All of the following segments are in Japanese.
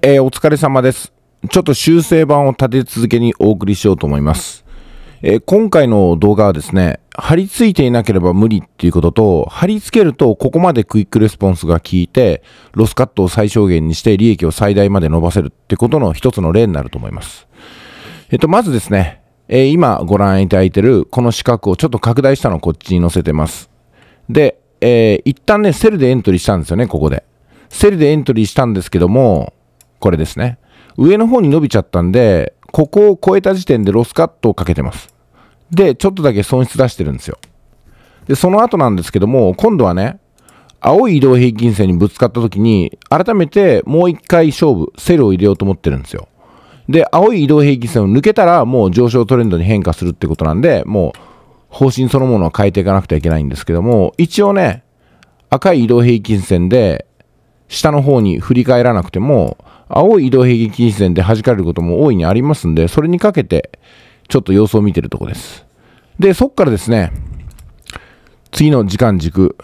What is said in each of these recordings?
えー、お疲れ様です。ちょっと修正版を立て続けにお送りしようと思います。えー、今回の動画はですね、貼り付いていなければ無理っていうことと、貼り付けるとここまでクイックレスポンスが効いて、ロスカットを最小限にして利益を最大まで伸ばせるってことの一つの例になると思います。えっと、まずですね、えー、今ご覧いただいてるこの四角をちょっと拡大したのをこっちに載せてます。で、えー、一旦ね、セルでエントリーしたんですよね、ここで。セルでエントリーしたんですけども、これですね。上の方に伸びちゃったんで、ここを超えた時点でロスカットをかけてます。で、ちょっとだけ損失出してるんですよ。で、その後なんですけども、今度はね、青い移動平均線にぶつかった時に、改めてもう一回勝負、セルを入れようと思ってるんですよ。で、青い移動平均線を抜けたら、もう上昇トレンドに変化するってことなんで、もう方針そのものは変えていかなくてはいけないんですけども、一応ね、赤い移動平均線で、下の方に振り返らなくても、青い移動平均金視線で弾かれることも大いにありますんで、それにかけて、ちょっと様子を見てるとこです。で、そっからですね、次の時間軸、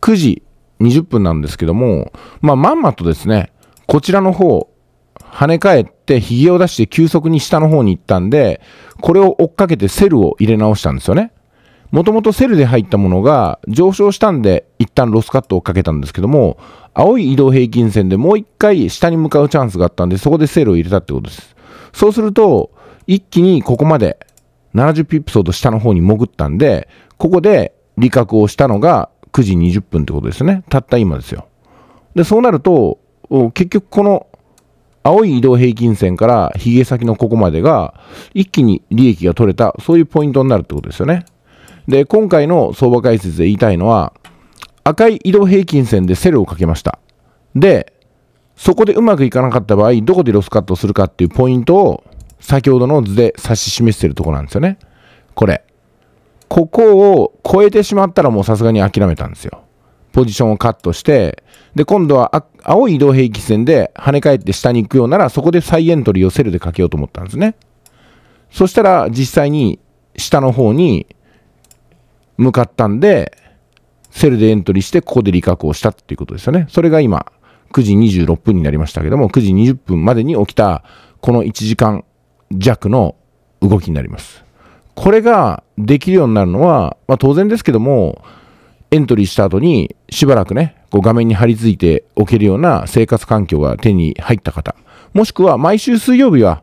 9時20分なんですけども、まあ、まんまとですね、こちらの方、跳ね返って、ヒゲを出して急速に下の方に行ったんで、これを追っかけてセルを入れ直したんですよね。もともとセルで入ったものが上昇したんで一旦ロスカットをかけたんですけども、青い移動平均線でもう一回下に向かうチャンスがあったんで、そこでセルを入れたってことです。そうすると、一気にここまで70ピップスほ下の方に潜ったんで、ここで利確をしたのが9時20分ってことですね。たった今ですよ。で、そうなると、結局この青い移動平均線からヒゲ先のここまでが一気に利益が取れた、そういうポイントになるってことですよね。で、今回の相場解説で言いたいのは、赤い移動平均線でセルをかけました。で、そこでうまくいかなかった場合、どこでロスカットするかっていうポイントを、先ほどの図で指し示してるとこなんですよね。これ。ここを超えてしまったらもうさすがに諦めたんですよ。ポジションをカットして、で、今度は青い移動平均線で跳ね返って下に行くようなら、そこで再エントリーをセルでかけようと思ったんですね。そしたら実際に下の方に向かったんで、セルでエントリーして、ここで利確をしたっていうことですよね。それが今、9時26分になりましたけども、9時20分までに起きた、この1時間弱の動きになります。これができるようになるのは、まあ、当然ですけども、エントリーした後にしばらくね、こう画面に張り付いておけるような生活環境が手に入った方、もしくは毎週水曜日は、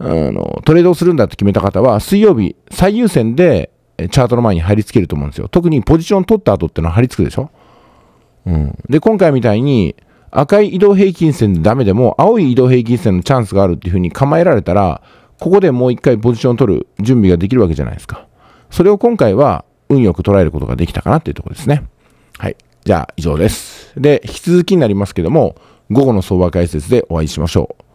あの、トレードをするんだって決めた方は、水曜日最優先でチャートの前に貼り付けると思うんですよ。特にポジション取った後ってのは貼り付くでしょ。うん、で、今回みたいに赤い移動平均線でダメでも、青い移動平均線のチャンスがあるっていうふうに構えられたら、ここでもう一回ポジション取る準備ができるわけじゃないですか。それを今回は運よく捉えることができたかなっていうところですね。はい。じゃあ以上です。で、引き続きになりますけども、午後の相場解説でお会いしましょう。